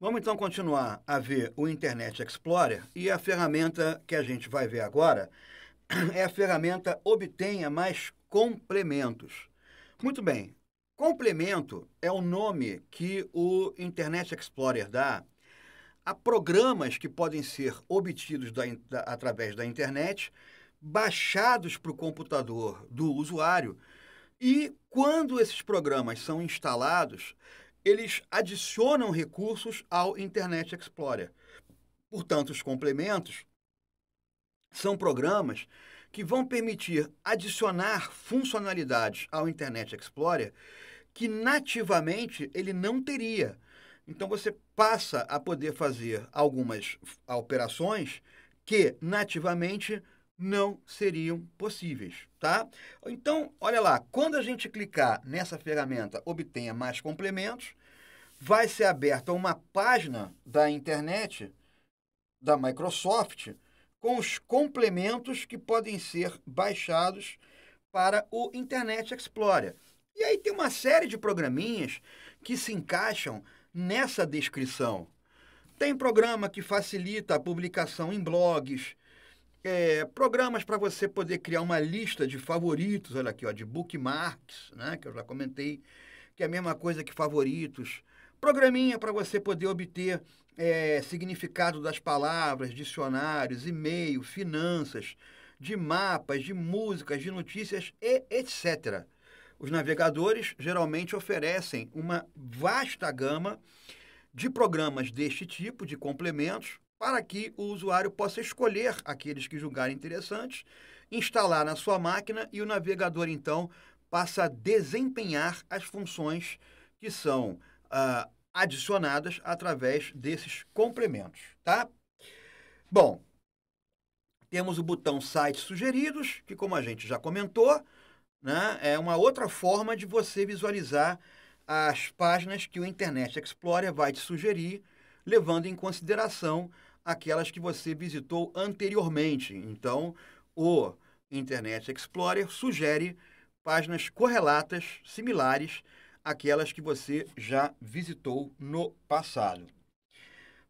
Vamos então continuar a ver o Internet Explorer e a ferramenta que a gente vai ver agora é a ferramenta Obtenha Mais Complementos. Muito bem, complemento é o nome que o Internet Explorer dá Há programas que podem ser obtidos da, da, através da internet, baixados para o computador do usuário, e quando esses programas são instalados, eles adicionam recursos ao Internet Explorer. Portanto, os complementos são programas que vão permitir adicionar funcionalidades ao Internet Explorer que nativamente ele não teria então você passa a poder fazer algumas operações que nativamente não seriam possíveis, tá? Então, olha lá, quando a gente clicar nessa ferramenta Obtenha Mais Complementos, vai ser aberta uma página da internet da Microsoft com os complementos que podem ser baixados para o Internet Explorer. E aí tem uma série de programinhas que se encaixam nessa descrição. Tem programa que facilita a publicação em blogs, é, programas para você poder criar uma lista de favoritos, olha aqui, ó, de bookmarks, né, que eu já comentei, que é a mesma coisa que favoritos. Programinha para você poder obter é, significado das palavras, dicionários, e-mail, finanças, de mapas, de músicas, de notícias e etc. Os navegadores geralmente oferecem uma vasta gama de programas deste tipo, de complementos, para que o usuário possa escolher aqueles que julgar interessantes, instalar na sua máquina e o navegador então passa a desempenhar as funções que são ah, adicionadas através desses complementos, tá? Bom, temos o botão Sites Sugeridos, que como a gente já comentou, né? é uma outra forma de você visualizar as páginas que o Internet Explorer vai te sugerir, levando em consideração aquelas que você visitou anteriormente. Então, o Internet Explorer sugere páginas correlatas similares àquelas que você já visitou no passado.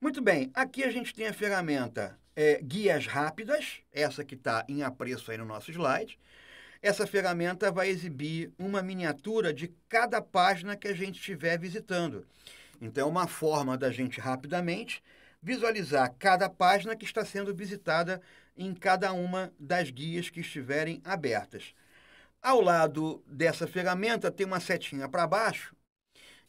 Muito bem, aqui a gente tem a ferramenta é, Guias Rápidas, essa que está em apreço aí no nosso slide. Essa ferramenta vai exibir uma miniatura de cada página que a gente estiver visitando. Então, é uma forma da gente rapidamente visualizar cada página que está sendo visitada em cada uma das guias que estiverem abertas. Ao lado dessa ferramenta tem uma setinha para baixo,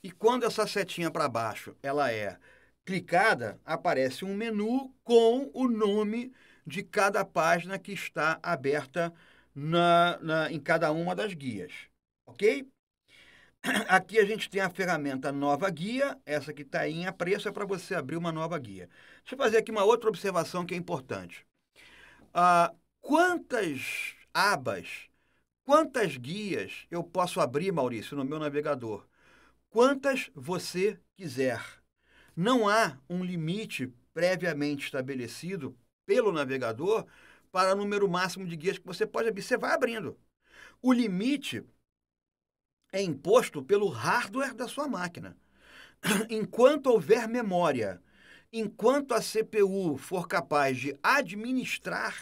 e quando essa setinha para baixo ela é clicada, aparece um menu com o nome de cada página que está aberta na, na, em cada uma das guias, ok? Aqui a gente tem a ferramenta Nova Guia, essa que está em apreço é para você abrir uma nova guia. Deixa eu fazer aqui uma outra observação que é importante. Ah, quantas abas, quantas guias eu posso abrir, Maurício, no meu navegador? Quantas você quiser. Não há um limite previamente estabelecido pelo navegador para o número máximo de guias que você pode abrir. Você vai abrindo. O limite é imposto pelo hardware da sua máquina. Enquanto houver memória, enquanto a CPU for capaz de administrar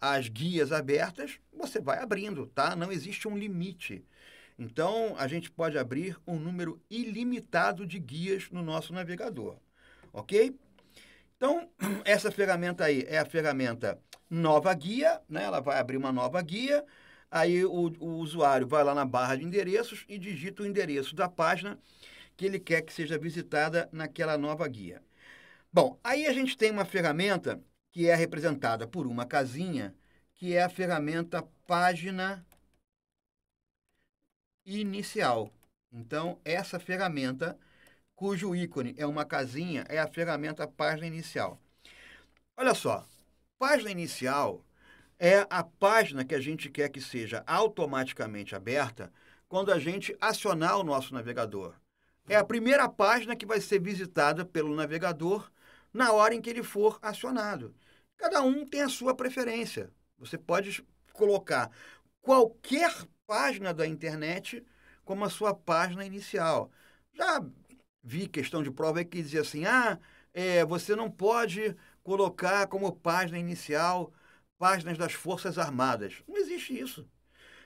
as guias abertas, você vai abrindo, tá? Não existe um limite. Então, a gente pode abrir um número ilimitado de guias no nosso navegador, ok? Então, essa ferramenta aí é a ferramenta nova guia, né? Ela vai abrir uma nova guia. Aí o, o usuário vai lá na barra de endereços e digita o endereço da página que ele quer que seja visitada naquela nova guia. Bom, aí a gente tem uma ferramenta que é representada por uma casinha, que é a ferramenta página inicial. Então, essa ferramenta cujo ícone é uma casinha, é a ferramenta página inicial. Olha só, página inicial é a página que a gente quer que seja automaticamente aberta quando a gente acionar o nosso navegador. É a primeira página que vai ser visitada pelo navegador na hora em que ele for acionado. Cada um tem a sua preferência. Você pode colocar qualquer página da internet como a sua página inicial. Já vi questão de prova é que dizia assim: ah, é, você não pode colocar como página inicial páginas das Forças Armadas. Não existe isso.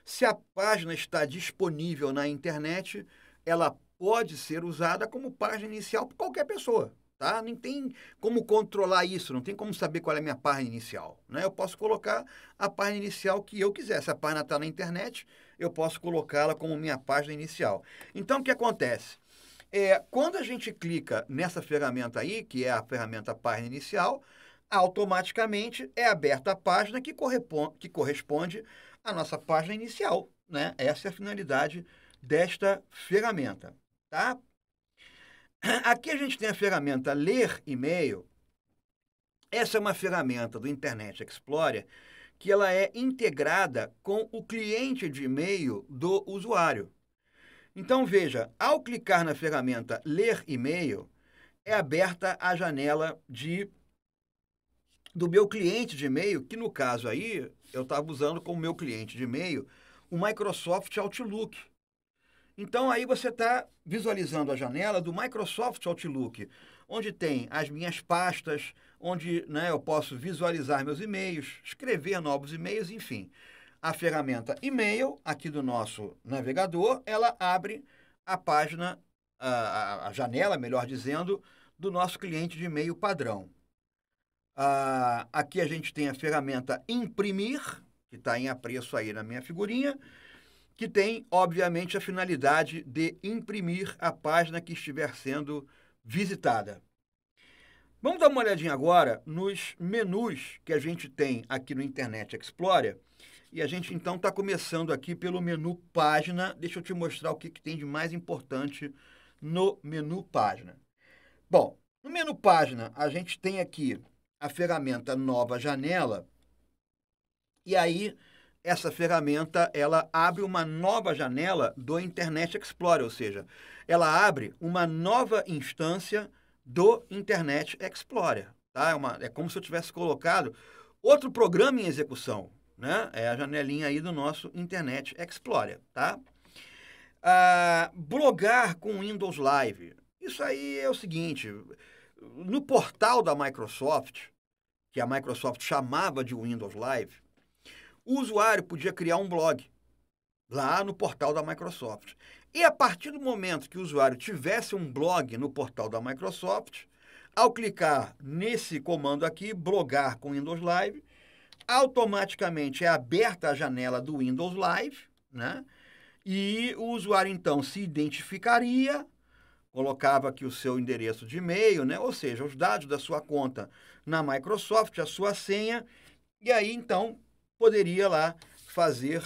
Se a página está disponível na internet, ela pode ser usada como página inicial por qualquer pessoa. Tá? Não tem como controlar isso, não tem como saber qual é a minha página inicial. Né? Eu posso colocar a página inicial que eu quiser. Se a página está na internet, eu posso colocá-la como minha página inicial. Então, o que acontece? É, quando a gente clica nessa ferramenta aí, que é a ferramenta página inicial, automaticamente é aberta a página que, que corresponde à nossa página inicial. Né? Essa é a finalidade desta ferramenta. Tá? Aqui a gente tem a ferramenta Ler E-mail. Essa é uma ferramenta do Internet Explorer que ela é integrada com o cliente de e-mail do usuário. Então veja, ao clicar na ferramenta Ler e-mail, é aberta a janela de do meu cliente de e-mail, que no caso aí eu estava usando como meu cliente de e-mail o Microsoft Outlook. Então aí você está visualizando a janela do Microsoft Outlook, onde tem as minhas pastas, onde né, eu posso visualizar meus e-mails, escrever novos e-mails, enfim a ferramenta e-mail, aqui do nosso navegador, ela abre a página, a, janela, melhor dizendo, do nosso cliente de e-mail padrão. Ah, aqui a gente tem a ferramenta imprimir, que está em apreço aí na minha figurinha, que tem, obviamente, a finalidade de imprimir a página que estiver sendo visitada. Vamos dar uma olhadinha agora nos menus que a gente tem aqui no Internet Explorer e a gente então está começando aqui pelo menu página. Deixa eu te mostrar o que, que tem de mais importante no menu página. Bom, no menu página a gente tem aqui a ferramenta nova janela. E aí essa ferramenta ela abre uma nova janela do Internet Explorer, ou seja, ela abre uma nova instância do Internet Explorer. Tá? É, uma, é como se eu tivesse colocado outro programa em execução né? É a janelinha aí do nosso Internet Explorer, tá? Ah, blogar com Windows Live. Isso aí é o seguinte, no portal da Microsoft, que a Microsoft chamava de Windows Live, o usuário podia criar um blog lá no portal da Microsoft. E a partir do momento que o usuário tivesse um blog no portal da Microsoft, ao clicar nesse comando aqui, blogar com Windows Live, automaticamente é aberta a janela do Windows Live, né? E o usuário então se identificaria, colocava aqui o seu endereço de e-mail, né? Ou seja, os dados da sua conta na Microsoft, a sua senha, e aí então poderia lá fazer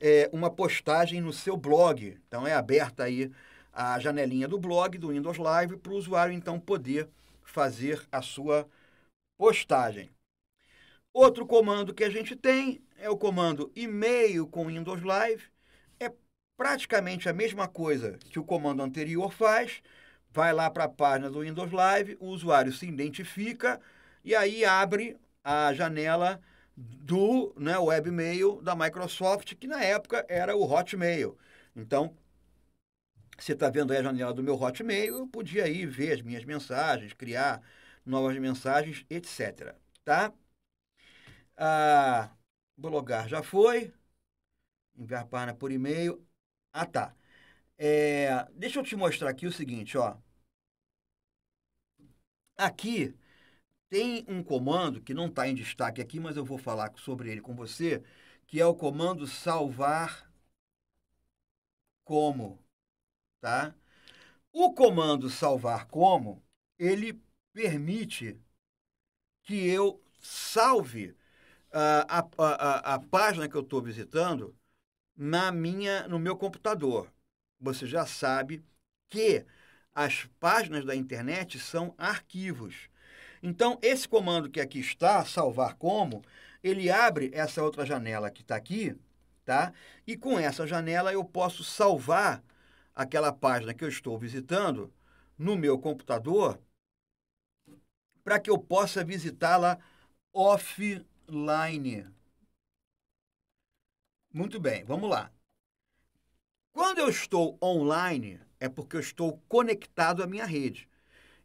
é, uma postagem no seu blog. Então é aberta aí a janelinha do blog do Windows Live para o usuário então poder fazer a sua postagem. Outro comando que a gente tem é o comando e-mail com Windows Live. É praticamente a mesma coisa que o comando anterior faz. Vai lá para a página do Windows Live, o usuário se identifica e aí abre a janela do né, webmail da Microsoft, que na época era o Hotmail. Então, você está vendo aí a janela do meu Hotmail, eu podia aí ver as minhas mensagens, criar novas mensagens, etc. Tá? Ah, Bologar já foi. Enviar para por e-mail. Ah, tá. É, deixa eu te mostrar aqui o seguinte, ó. Aqui tem um comando que não está em destaque aqui, mas eu vou falar sobre ele com você, que é o comando salvar como, tá? O comando salvar como, ele permite que eu salve a, a, a, página que eu estou visitando na minha, no meu computador. Você já sabe que as páginas da internet são arquivos. Então, esse comando que aqui está, salvar como, ele abre essa outra janela que está aqui, tá? E com essa janela eu posso salvar aquela página que eu estou visitando no meu computador para que eu possa visitá-la off line. Muito bem, vamos lá. Quando eu estou online, é porque eu estou conectado à minha rede.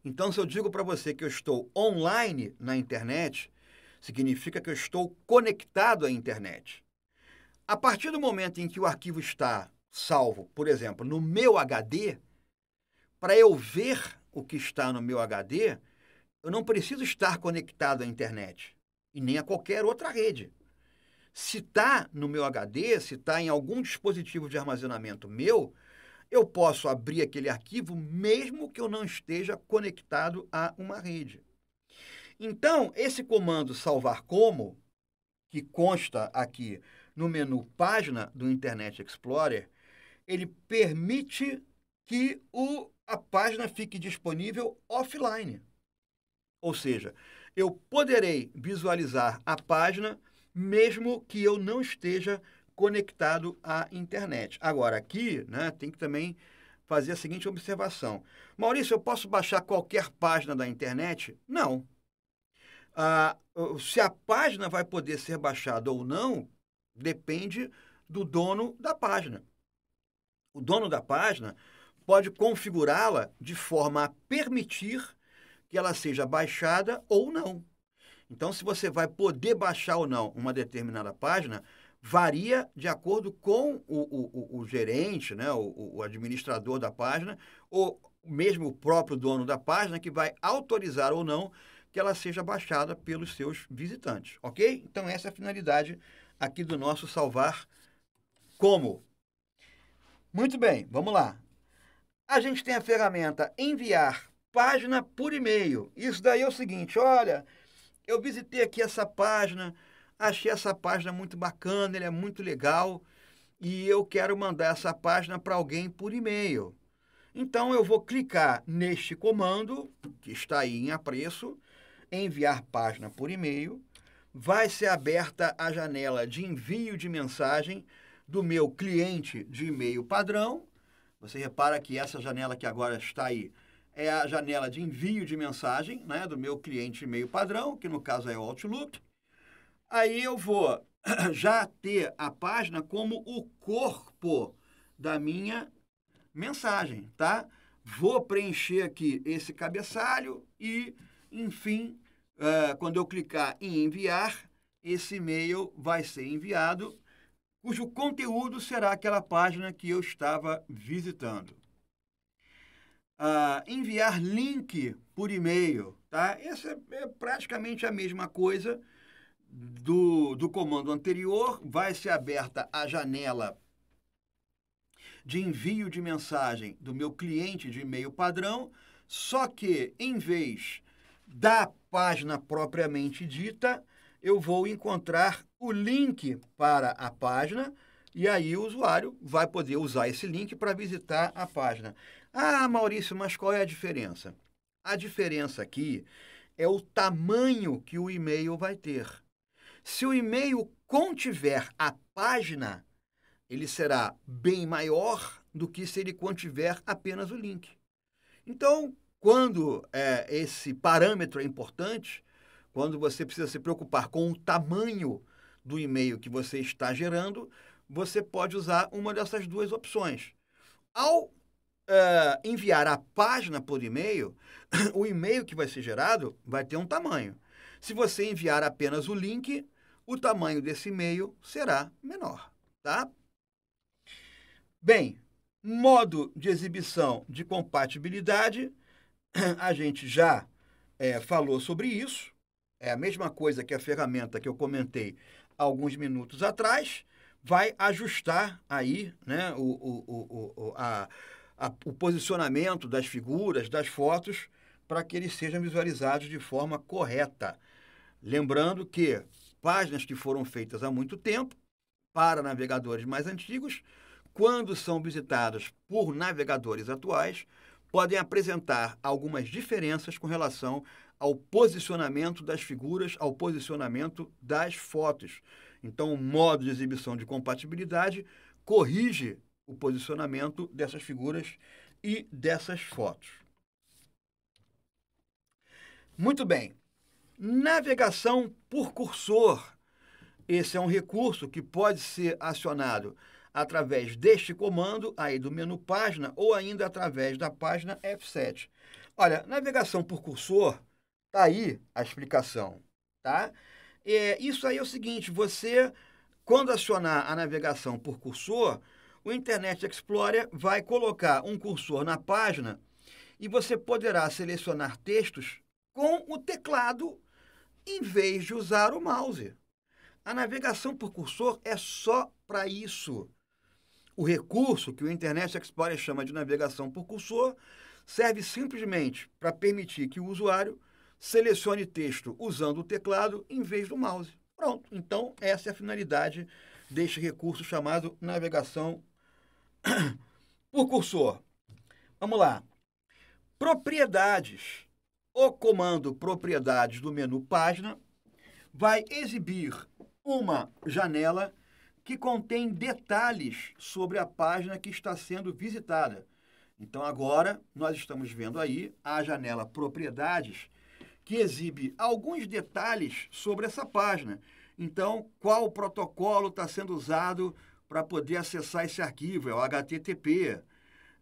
Então, se eu digo para você que eu estou online na internet, significa que eu estou conectado à internet. A partir do momento em que o arquivo está salvo, por exemplo, no meu HD, para eu ver o que está no meu HD, eu não preciso estar conectado à internet e nem a qualquer outra rede. Se está no meu HD, se está em algum dispositivo de armazenamento meu, eu posso abrir aquele arquivo mesmo que eu não esteja conectado a uma rede. Então, esse comando salvar como, que consta aqui no menu página do Internet Explorer, ele permite que o, a página fique disponível offline. Ou seja, eu poderei visualizar a página mesmo que eu não esteja conectado à internet. Agora, aqui né, tem que também fazer a seguinte observação. Maurício, eu posso baixar qualquer página da internet? Não. Ah, se a página vai poder ser baixada ou não, depende do dono da página. O dono da página pode configurá-la de forma a permitir que ela seja baixada ou não. Então, se você vai poder baixar ou não uma determinada página, varia de acordo com o, o, o gerente, né, o, o administrador da página, ou mesmo o próprio dono da página, que vai autorizar ou não que ela seja baixada pelos seus visitantes, ok? Então, essa é a finalidade aqui do nosso salvar como. Muito bem, vamos lá. A gente tem a ferramenta enviar página por e-mail. Isso daí é o seguinte, olha, eu visitei aqui essa página, achei essa página muito bacana, ela é muito legal e eu quero mandar essa página para alguém por e-mail. Então eu vou clicar neste comando que está aí em apreço, enviar página por e-mail. Vai ser aberta a janela de envio de mensagem do meu cliente de e-mail padrão. Você repara que essa janela que agora está aí é a janela de envio de mensagem né, do meu cliente e-mail padrão, que no caso é o Outlook. Aí eu vou já ter a página como o corpo da minha mensagem, tá? Vou preencher aqui esse cabeçalho e, enfim, uh, quando eu clicar em enviar, esse e-mail vai ser enviado, cujo conteúdo será aquela página que eu estava visitando enviar link por e-mail, tá? Essa é praticamente a mesma coisa do, do comando anterior. Vai ser aberta a janela de envio de mensagem do meu cliente de e-mail padrão, só que em vez da página propriamente dita, eu vou encontrar o link para a página e aí o usuário vai poder usar esse link para visitar a página. Ah, Maurício, mas qual é a diferença? A diferença aqui é o tamanho que o e-mail vai ter. Se o e-mail contiver a página, ele será bem maior do que se ele contiver apenas o link. Então, quando é, esse parâmetro é importante, quando você precisa se preocupar com o tamanho do e-mail que você está gerando, você pode usar uma dessas duas opções. Ao uh, enviar a página por e-mail, o e-mail que vai ser gerado vai ter um tamanho. Se você enviar apenas o link, o tamanho desse e-mail será menor, tá? Bem, modo de exibição de compatibilidade, a gente já é, falou sobre isso. É a mesma coisa que a ferramenta que eu comentei alguns minutos atrás. Vai ajustar aí né, o, o, o, a, a, o posicionamento das figuras, das fotos, para que eles sejam visualizados de forma correta. Lembrando que páginas que foram feitas há muito tempo, para navegadores mais antigos, quando são visitadas por navegadores atuais, podem apresentar algumas diferenças com relação ao posicionamento das figuras, ao posicionamento das fotos. Então, o modo de exibição de compatibilidade corrige o posicionamento dessas figuras e dessas fotos. Muito bem. Navegação por cursor. Esse é um recurso que pode ser acionado através deste comando aí do menu página ou ainda através da página F7. Olha, navegação por cursor, tá aí a explicação, tá? É, isso aí é o seguinte, você quando acionar a navegação por cursor, o Internet Explorer vai colocar um cursor na página e você poderá selecionar textos com o teclado em vez de usar o mouse. A navegação por cursor é só para isso. O recurso que o Internet Explorer chama de navegação por cursor serve simplesmente para permitir que o usuário selecione texto usando o teclado em vez do mouse. Pronto, então essa é a finalidade deste recurso chamado navegação por cursor. Vamos lá. Propriedades. O comando propriedades do menu página vai exibir uma janela que contém detalhes sobre a página que está sendo visitada. Então, agora, nós estamos vendo aí a janela Propriedades, que exibe alguns detalhes sobre essa página. Então, qual protocolo está sendo usado para poder acessar esse arquivo, é o HTTP.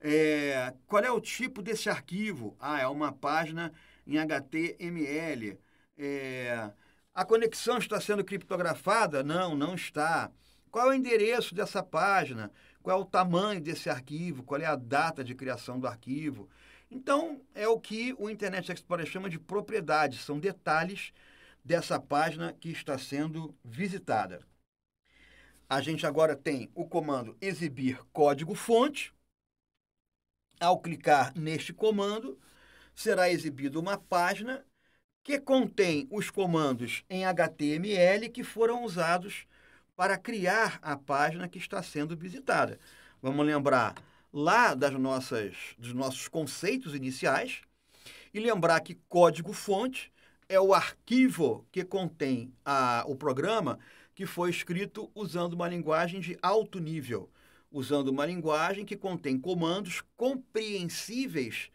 É, qual é o tipo desse arquivo? Ah, é uma página em HTML. É, a conexão está sendo criptografada? Não, não está. Qual é o endereço dessa página? Qual é o tamanho desse arquivo? Qual é a data de criação do arquivo? Então, é o que o Internet Explorer chama de propriedades, são detalhes dessa página que está sendo visitada a gente agora tem o comando exibir código-fonte. Ao clicar neste comando, será exibida uma página que contém os comandos em HTML que foram usados para criar a página que está sendo visitada. Vamos lembrar lá das nossas, dos nossos conceitos iniciais e lembrar que código-fonte é o arquivo que contém a, o programa que foi escrito usando uma linguagem de alto nível, usando uma linguagem que contém comandos compreensíveis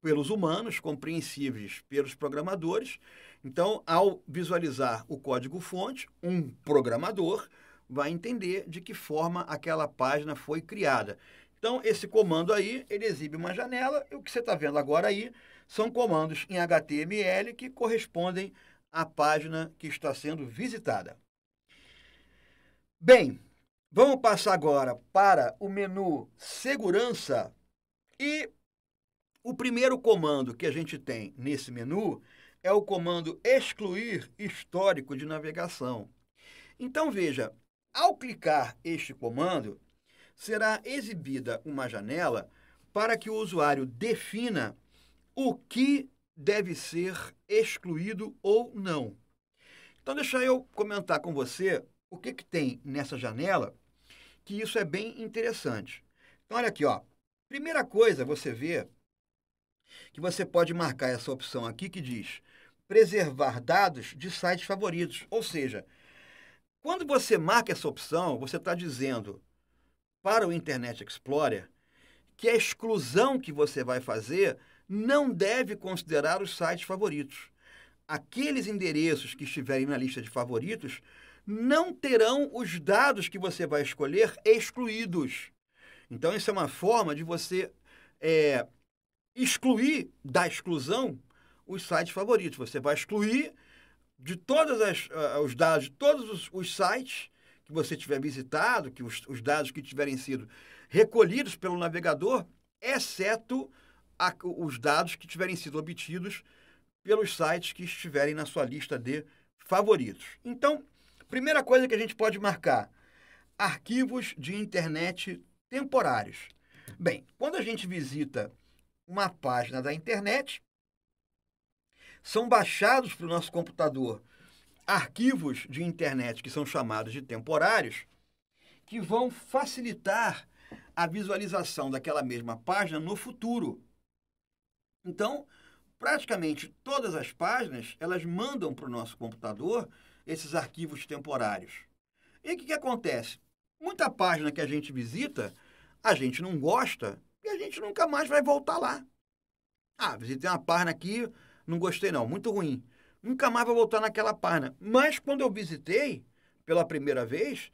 pelos humanos, compreensíveis pelos programadores. Então, ao visualizar o código-fonte, um programador vai entender de que forma aquela página foi criada. Então, esse comando aí, ele exibe uma janela, e o que você está vendo agora aí são comandos em HTML que correspondem à página que está sendo visitada. Bem, vamos passar agora para o menu segurança e o primeiro comando que a gente tem nesse menu é o comando excluir histórico de navegação. Então veja, ao clicar este comando, será exibida uma janela para que o usuário defina o que deve ser excluído ou não. Então deixa eu comentar com você o que, que tem nessa janela que isso é bem interessante? Então, olha aqui, ó. Primeira coisa, você vê que você pode marcar essa opção aqui que diz preservar dados de sites favoritos. Ou seja, quando você marca essa opção, você está dizendo para o Internet Explorer que a exclusão que você vai fazer não deve considerar os sites favoritos. Aqueles endereços que estiverem na lista de favoritos não terão os dados que você vai escolher excluídos. Então, isso é uma forma de você é, excluir da exclusão os sites favoritos. Você vai excluir de todos uh, ah, os dados de todos os, os, sites que você tiver visitado, que os, os, dados que tiverem sido recolhidos pelo navegador, exceto a, os dados que tiverem sido obtidos pelos sites que estiverem na sua lista de favoritos. Então, Primeira coisa que a gente pode marcar: arquivos de internet temporários. Bem, quando a gente visita uma página da internet, são baixados para o nosso computador arquivos de internet que são chamados de temporários, que vão facilitar a visualização daquela mesma página no futuro. Então, praticamente todas as páginas, elas mandam para o nosso computador esses arquivos temporários. E o que, que acontece? Muita página que a gente visita, a gente não gosta e a gente nunca mais vai voltar lá. Ah, visitei uma página aqui, não gostei não, muito ruim. Nunca mais vou voltar naquela página. Mas quando eu visitei pela primeira vez,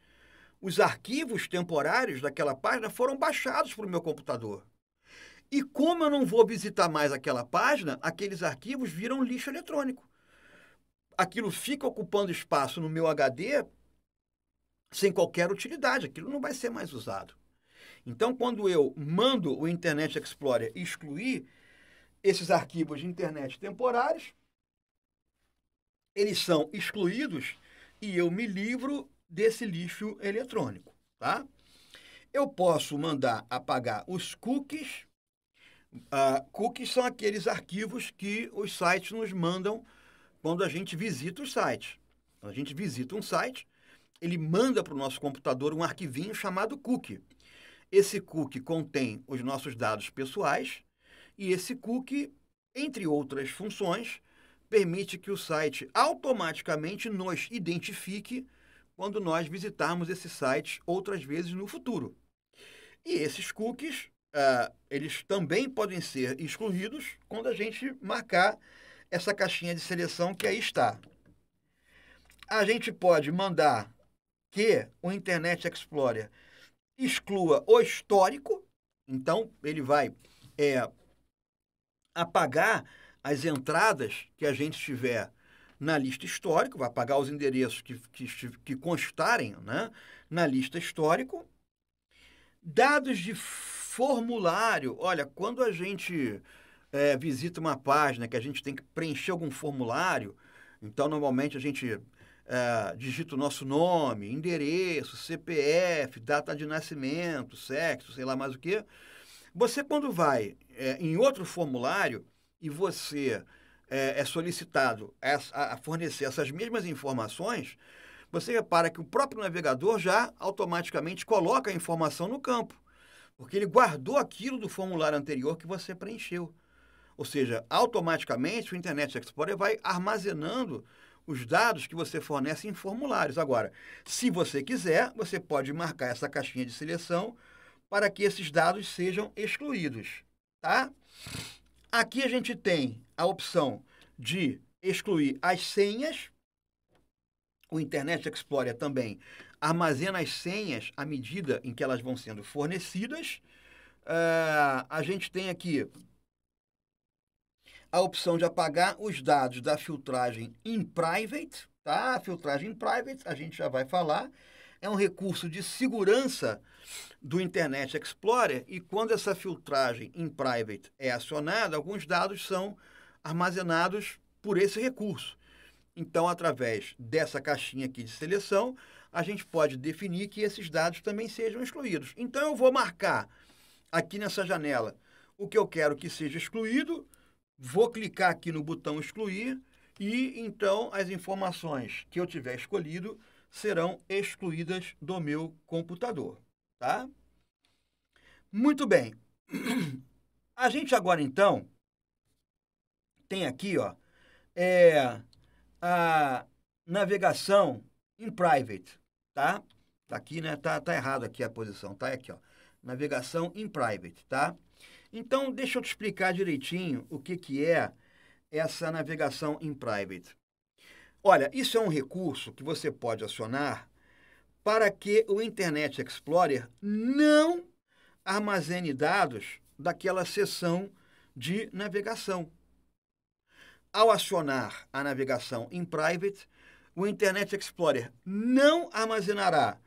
os arquivos temporários daquela página foram baixados para o meu computador. E como eu não vou visitar mais aquela página, aqueles arquivos viram lixo eletrônico aquilo fica ocupando espaço no meu HD sem qualquer utilidade, aquilo não vai ser mais usado. Então, quando eu mando o Internet Explorer excluir esses arquivos de internet temporários, eles são excluídos e eu me livro desse lixo eletrônico, tá? Eu posso mandar apagar os cookies. Uh, cookies são aqueles arquivos que os sites nos mandam quando a gente visita os sites. Quando a gente visita um site, ele manda para o nosso computador um arquivinho chamado cookie. Esse cookie contém os nossos dados pessoais e esse cookie, entre outras funções, permite que o site automaticamente nos identifique quando nós visitarmos esse site outras vezes no futuro. E esses cookies, uh, eles também podem ser excluídos quando a gente marcar essa caixinha de seleção que aí está. A gente pode mandar que o Internet Explorer exclua o histórico, então ele vai é, apagar as entradas que a gente tiver na lista histórico, vai apagar os endereços que, que, que constarem né, na lista histórico. Dados de formulário, olha, quando a gente é, visita uma página que a gente tem que preencher algum formulário, então normalmente a gente é, digita o nosso nome, endereço, CPF, data de nascimento, sexo, sei lá mais o que. Você quando vai é, em outro formulário e você é, é solicitado a, fornecer essas mesmas informações, você repara que o próprio navegador já automaticamente coloca a informação no campo, porque ele guardou aquilo do formulário anterior que você preencheu. Ou seja, automaticamente o Internet Explorer vai armazenando os dados que você fornece em formulários. Agora, se você quiser, você pode marcar essa caixinha de seleção para que esses dados sejam excluídos, tá? Aqui a gente tem a opção de excluir as senhas. O Internet Explorer também armazena as senhas à medida em que elas vão sendo fornecidas. Uh, a gente tem aqui a opção de apagar os dados da filtragem em private, tá? A filtragem em private, a gente já vai falar, é um recurso de segurança do Internet Explorer e quando essa filtragem em private é acionada, alguns dados são armazenados por esse recurso. Então, através dessa caixinha aqui de seleção, a gente pode definir que esses dados também sejam excluídos. Então, eu vou marcar aqui nessa janela o que eu quero que seja excluído Vou clicar aqui no botão excluir e então as informações que eu tiver escolhido serão excluídas do meu computador, tá? Muito bem. A gente agora então tem aqui, ó, é a navegação em private, tá? Tá aqui, né? Tá, tá errado aqui a posição, tá é aqui, ó. Navegação em private, tá? Então, deixa eu te explicar direitinho o que, que é essa navegação em private. Olha, isso é um recurso que você pode acionar para que o Internet Explorer não armazene dados daquela seção de navegação. Ao acionar a navegação em private, o Internet Explorer não armazenará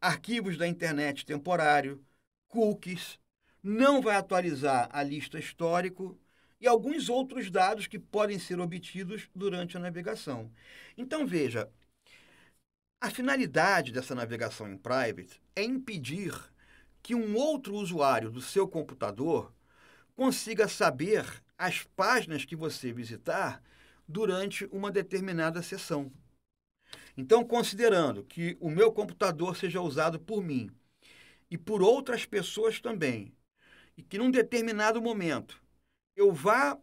arquivos da internet temporário, cookies, não vai atualizar a lista histórico e alguns outros dados que podem ser obtidos durante a navegação. Então, veja, a finalidade dessa navegação em private é impedir que um outro usuário do seu computador consiga saber as páginas que você visitar durante uma determinada sessão. Então, considerando que o meu computador seja usado por mim e por outras pessoas também, e que num determinado momento eu vá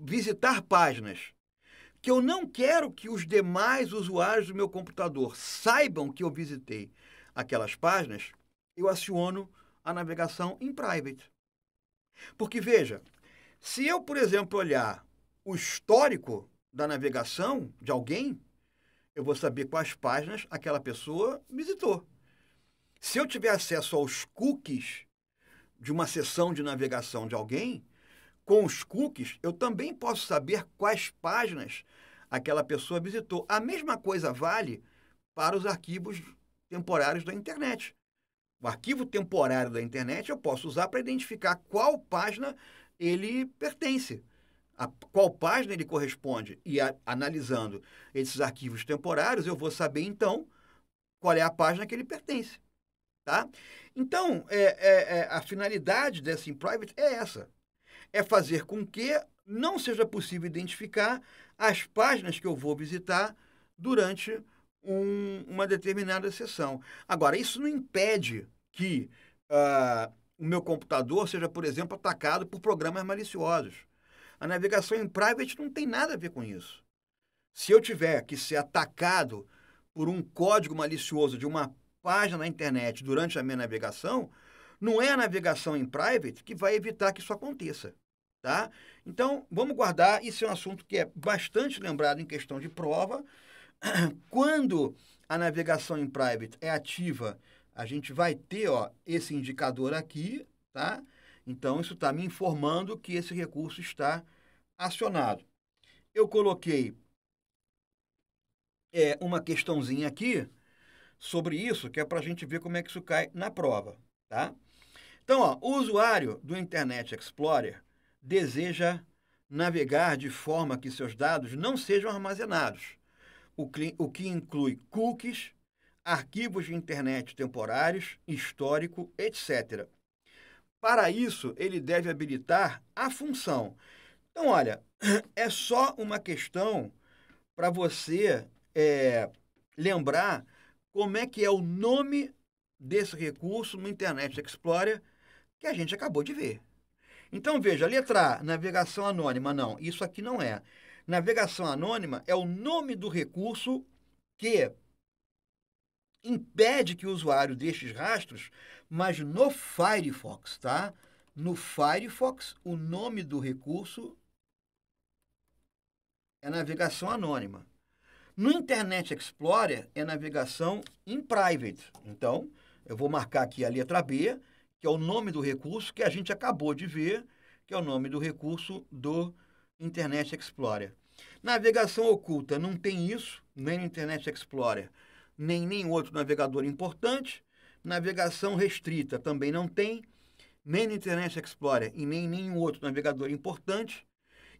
visitar páginas que eu não quero que os demais usuários do meu computador saibam que eu visitei aquelas páginas, eu aciono a navegação em private. Porque veja, se eu, por exemplo, olhar o histórico da navegação de alguém, eu vou saber quais páginas aquela pessoa visitou. Se eu tiver acesso aos cookies de uma sessão de navegação de alguém, com os cookies, eu também posso saber quais páginas aquela pessoa visitou. A mesma coisa vale para os arquivos temporários da internet. O arquivo temporário da internet eu posso usar para identificar qual página ele pertence, a qual página ele corresponde. E a, analisando esses arquivos temporários, eu vou saber então qual é a página que ele pertence. Tá? Então, é, é, é, a finalidade dessa in private é essa: é fazer com que não seja possível identificar as páginas que eu vou visitar durante um, uma determinada sessão. Agora, isso não impede que uh, o meu computador seja, por exemplo, atacado por programas maliciosos. A navegação em private não tem nada a ver com isso. Se eu tiver que ser atacado por um código malicioso de uma página na internet durante a minha navegação, não é a navegação em private que vai evitar que isso aconteça. Tá? Então, vamos guardar. Isso é um assunto que é bastante lembrado em questão de prova. Quando a navegação em private é ativa, a gente vai ter ó, esse indicador aqui. Tá? Então, isso está me informando que esse recurso está acionado. Eu coloquei é, uma questãozinha aqui sobre isso, que é para a gente ver como é que isso cai na prova, tá? Então, ó, o usuário do Internet Explorer deseja navegar de forma que seus dados não sejam armazenados, o que inclui cookies, arquivos de internet temporários, histórico, etc. Para isso, ele deve habilitar a função. Então, olha, é só uma questão para você é, lembrar como é que é o nome desse recurso no Internet Explorer que a gente acabou de ver. Então veja, letra A, navegação anônima, não, isso aqui não é. Navegação anônima é o nome do recurso que impede que o usuário deixe os rastros, mas no Firefox, tá? No Firefox, o nome do recurso é navegação anônima. No Internet Explorer é navegação em private. Então, eu vou marcar aqui a letra B, que é o nome do recurso que a gente acabou de ver, que é o nome do recurso do Internet Explorer. Navegação oculta não tem isso, nem no Internet Explorer, nem nenhum outro navegador importante. Navegação restrita também não tem, nem no Internet Explorer e nem nenhum outro navegador importante.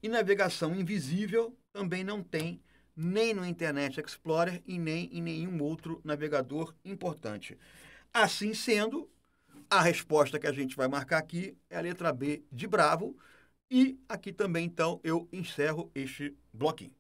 E navegação invisível também não tem nem no Internet Explorer e nem em nenhum outro navegador importante. Assim sendo, a resposta que a gente vai marcar aqui é a letra B de Bravo. E aqui também, então, eu encerro este bloquinho.